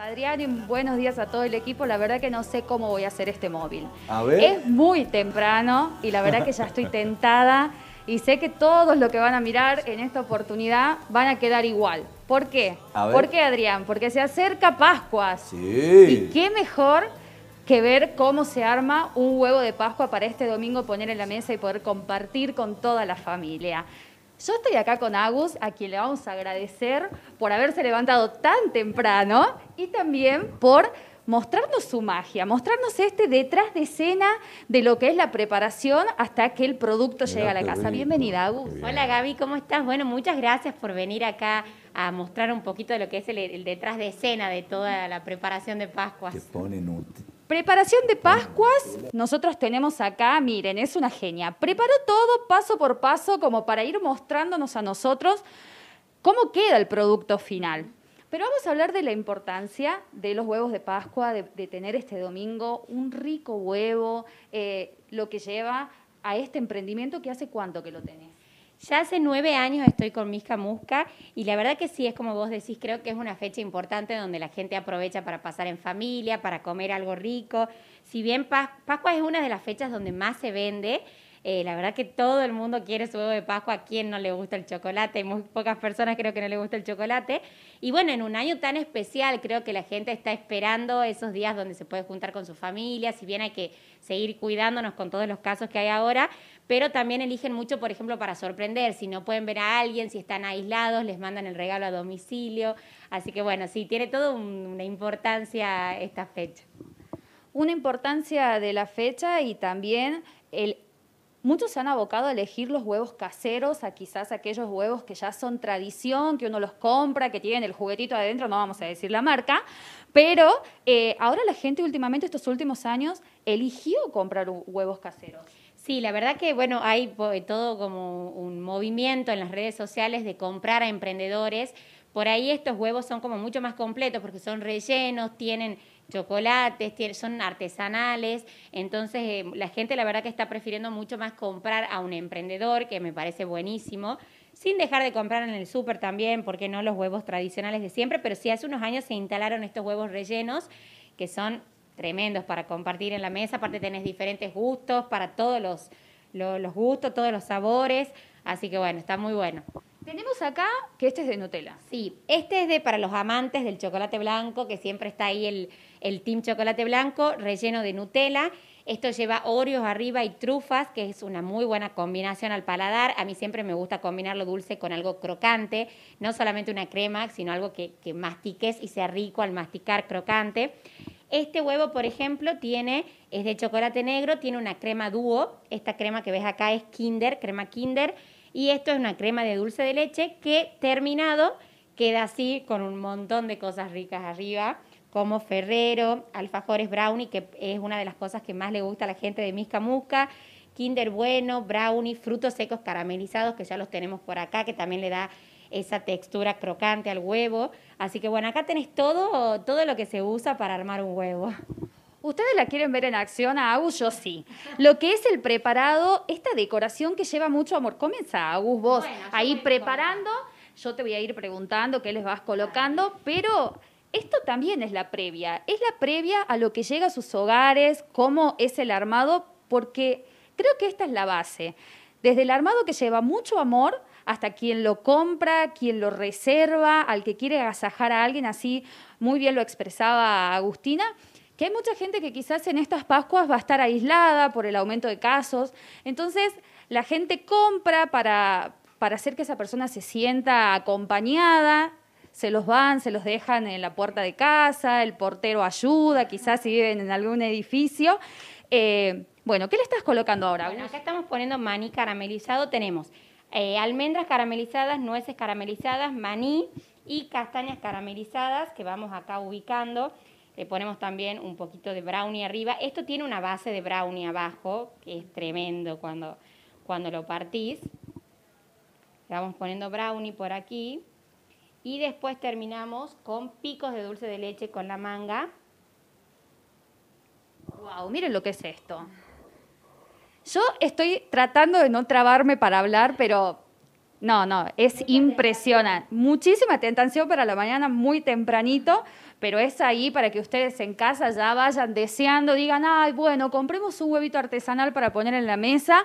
Adrián, y buenos días a todo el equipo. La verdad que no sé cómo voy a hacer este móvil. Es muy temprano y la verdad que ya estoy tentada y sé que todos los que van a mirar en esta oportunidad van a quedar igual. ¿Por qué? ¿Por qué, Adrián? Porque se acerca Pascuas. Sí. ¿Y qué mejor que ver cómo se arma un huevo de Pascua para este domingo poner en la mesa y poder compartir con toda la familia? Yo estoy acá con Agus, a quien le vamos a agradecer por haberse levantado tan temprano y también por mostrarnos su magia, mostrarnos este detrás de escena de lo que es la preparación hasta que el producto llega a la casa. Bienvenida, Agus. Hola, Gaby, ¿cómo estás? Bueno, muchas gracias por venir acá a mostrar un poquito de lo que es el, detrás de escena de toda la preparación de Pascuas. Te pone Preparación de Pascuas, nosotros tenemos acá, miren, es una genia. Preparó todo paso por paso como para ir mostrándonos a nosotros cómo queda el producto final. Pero vamos a hablar de la importancia de los huevos de Pascua, de, tener este domingo un rico huevo, eh, lo que lleva a este emprendimiento que hace cuánto que lo tenés. Ya hace nueve años estoy con Misca Musca y la verdad que sí, es como vos decís, creo que es una fecha importante donde la gente aprovecha para pasar en familia, para comer algo rico. Si bien Pascua es una de las fechas donde más se vende, eh, la verdad que todo el mundo quiere su huevo de Pascua, a quien no le gusta el chocolate, hay muy pocas personas creo que no le gusta el chocolate. Y bueno, en un año tan especial creo que la gente está esperando esos días donde se puede juntar con su familia, si bien hay que seguir cuidándonos con todos los casos que hay ahora, pero también eligen mucho, por ejemplo, para sorprender, si no pueden ver a alguien, si están aislados, les mandan el regalo a domicilio. Así que bueno, sí, tiene toda una importancia esta fecha. Una importancia de la fecha y también el Muchos se han abocado a elegir los huevos caseros, a quizás aquellos huevos que ya son tradición, que uno los compra, que tienen el juguetito adentro, no vamos a decir la marca, pero eh, ahora la gente últimamente, estos últimos años, eligió comprar huevos caseros. Sí, la verdad que bueno, hay eh, todo como un movimiento en las redes sociales de comprar a emprendedores. Por ahí estos huevos son como mucho más completos porque son rellenos, tienen chocolates, son artesanales, entonces eh, la gente la verdad que está prefiriendo mucho más comprar a un emprendedor, que me parece buenísimo, sin dejar de comprar en el súper también, porque no los huevos tradicionales de siempre, pero sí hace unos años se instalaron estos huevos rellenos, que son tremendos para compartir en la mesa, aparte tenés diferentes gustos para todos los, los gustos, todos los sabores, así que bueno, está muy bueno. Tenemos acá que este es de Nutella. Sí, este es de para los amantes del chocolate blanco, que siempre está ahí el, el Team Chocolate Blanco, relleno de Nutella. Esto lleva Oreos arriba y trufas, que es una muy buena combinación al paladar. A mí siempre me gusta combinar lo dulce con algo crocante, no solamente una crema, sino algo que, mastiques y sea rico al masticar crocante. Este huevo, por ejemplo, tiene, es de chocolate negro, tiene una crema dúo. Esta crema que ves acá es Kinder, crema Kinder. Y esto es una crema de dulce de leche que terminado queda así con un montón de cosas ricas arriba como Ferrero, alfajores brownie, que es una de las cosas que más le gusta a la gente de Miscamuca, Kinder Bueno, brownie, frutos secos caramelizados, que ya los tenemos por acá, que también le da esa textura crocante al huevo. Así que bueno, acá tenés todo, todo lo que se usa para armar un huevo. Ustedes la quieren ver en acción a Agus, yo sí. Lo que es el preparado, esta decoración que lleva mucho amor. Comienza, Agus, vos ahí preparando. Yo te voy a ir preguntando qué les vas colocando, pero esto también es la previa, es la previa a lo que llega a sus hogares, cómo es el armado, porque creo que esta es la base. Desde el armado que lleva mucho amor hasta quien lo compra, quien lo reserva, al que quiere agasajar a alguien, así muy bien lo expresaba Agustina, que hay mucha gente que quizás en estas Pascuas va a estar aislada por el aumento de casos. Entonces, la gente compra para, para hacer que esa persona se sienta acompañada se los van, se los dejan en la puerta de casa, el portero ayuda, quizás si viven en algún edificio. Eh, bueno, ¿qué le estás colocando ahora? Bueno, acá estamos poniendo maní caramelizado, tenemos eh, almendras caramelizadas, nueces caramelizadas, maní y castañas caramelizadas que vamos acá ubicando. Le ponemos también un poquito de brownie arriba. Esto tiene una base de brownie abajo, que es tremendo cuando, cuando lo partís. Le vamos poniendo brownie por aquí. Y después terminamos con picos de dulce de leche con la manga. ¡Wow! Miren lo que es esto. Yo estoy tratando de no trabarme para hablar, pero no, no, es impresionante. Muchísima tentación para la mañana, muy tempranito, pero es ahí para que ustedes en casa ya vayan deseando, digan, ay, bueno, compremos un huevito artesanal para poner en la mesa.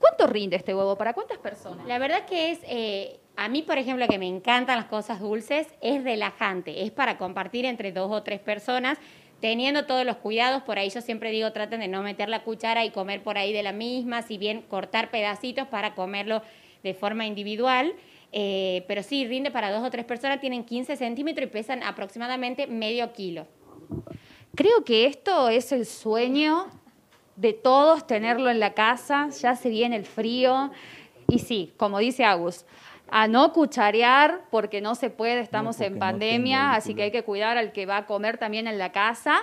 ¿Cuánto rinde este huevo? ¿Para cuántas personas? La verdad que es, eh, a mí, por ejemplo, que me encantan las cosas dulces, es relajante, es para compartir entre dos o tres personas, teniendo todos los cuidados, por ahí yo siempre digo, traten de no meter la cuchara y comer por ahí de la misma, si bien cortar pedacitos para comerlo de forma individual. Eh, pero sí, rinde para dos o tres personas, tienen 15 centímetros y pesan aproximadamente medio kilo. Creo que esto es el sueño de todos, tenerlo en la casa, ya se viene el frío. Y sí, como dice Agus, a no cucharear porque no se puede, estamos en pandemia, así que hay que cuidar al que va a comer también en la casa.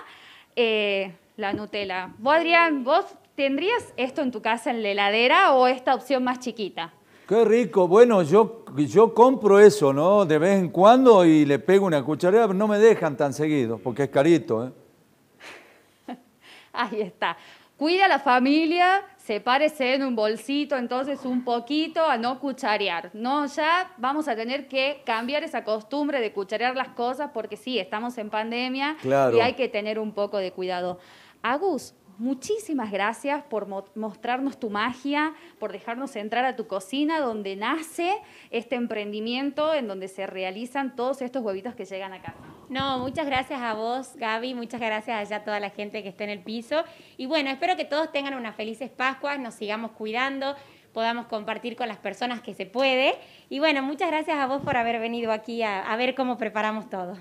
Eh, la Nutella. Vos, Adrián, ¿vos tendrías esto en tu casa en la heladera o esta opción más chiquita? Qué rico. Bueno, yo, yo compro eso, ¿no? De vez en cuando y le pego una cucharada, pero no me dejan tan seguido porque es carito, ¿eh? Ahí está. Cuida a la familia, sepárese en un bolsito, entonces un poquito a no cucharear, ¿no? Ya vamos a tener que cambiar esa costumbre de cucharear las cosas porque sí, estamos en pandemia y hay que tener un poco de cuidado. Agus, Muchísimas gracias por mostrarnos tu magia, por dejarnos entrar a tu cocina donde nace este emprendimiento, en donde se realizan todos estos huevitos que llegan acá. No, muchas gracias a vos, Gaby, muchas gracias allá a toda la gente que está en el piso. Y bueno, espero que todos tengan unas felices Pascuas, nos sigamos cuidando, podamos compartir con las personas que se puede. Y bueno, muchas gracias a vos por haber venido aquí a ver cómo preparamos todo.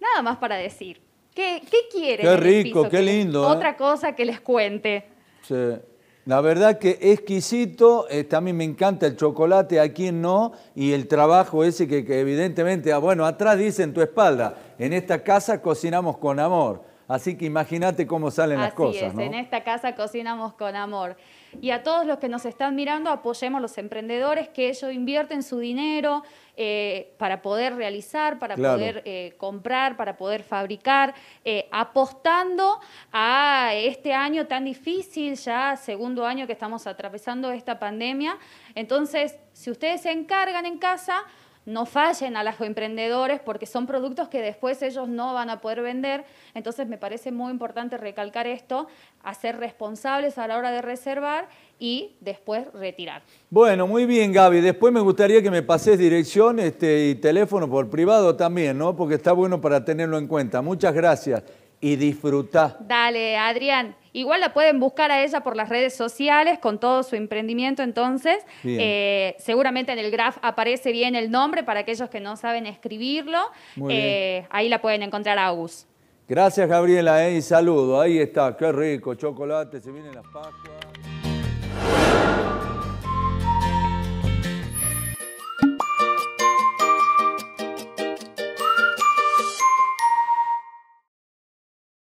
Nada más para decir. ¿Qué, qué Qué rico, qué lindo. ¿eh? Otra cosa que les cuente. Sí. La verdad que exquisito, este, A mí me encanta el chocolate, a quién no, y el trabajo ese que, evidentemente, ah, bueno, atrás dice en tu espalda, en esta casa cocinamos con amor. Así que imagínate cómo salen las cosas. en esta casa cocinamos con amor. Y a todos los que nos están mirando, apoyemos a los emprendedores que ellos invierten su dinero eh, para poder realizar, para poder eh, comprar, para poder fabricar, eh, apostando a este año tan difícil, ya segundo año que estamos atravesando esta pandemia. Entonces, si ustedes se encargan en casa, no fallen a los emprendedores porque son productos que después ellos no van a poder vender. Entonces me parece muy importante recalcar esto, hacer responsables a la hora de reservar y después retirar. Bueno, muy bien Gaby. Después me gustaría que me pases dirección este, y teléfono por privado también, ¿no? Porque está bueno para tenerlo en cuenta. Muchas gracias y disfruta. Dale, Adrián. Igual la pueden buscar a ella por las redes sociales con todo su emprendimiento, entonces eh, seguramente en el graf aparece bien el nombre para aquellos que no saben escribirlo. Eh, ahí la pueden encontrar a Agus. Gracias Gabriela eh, y saludo. Ahí está, qué rico, chocolate, se vienen las Pascuas.